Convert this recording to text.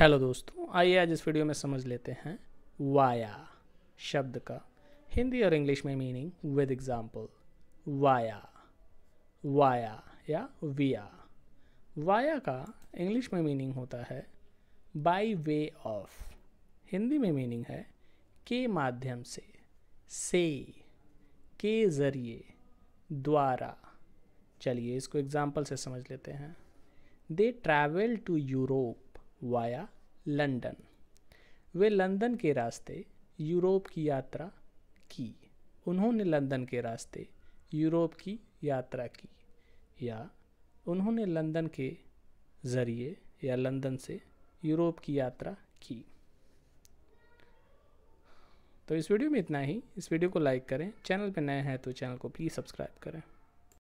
hello दोस्तों आइए आज इस वीडियो में समझ लेते हैं वाया शब्द का हिंदी और इंग्लिश में meaning with example via via या विया वाया का इंग्लिश में मीनिंग होता है बाय वे ऑफ हिंदी में मीनिंग है के माध्यम से से के ज़रिए द्वारा चलिए इसको एग्जाम्पल से समझ लेते हैं they travel to Europe via London वे लंदन के रास्ते यूरोप की यात्रा की उन्होंने लंदन के रास्ते यूरोप की यात्रा की या उन्होंने लंदन के ज़रिए या लंदन से यूरोप की यात्रा की तो इस वीडियो में इतना ही इस वीडियो को लाइक करें चैनल पर नए हैं तो चैनल को प्लीज़ सब्सक्राइब करें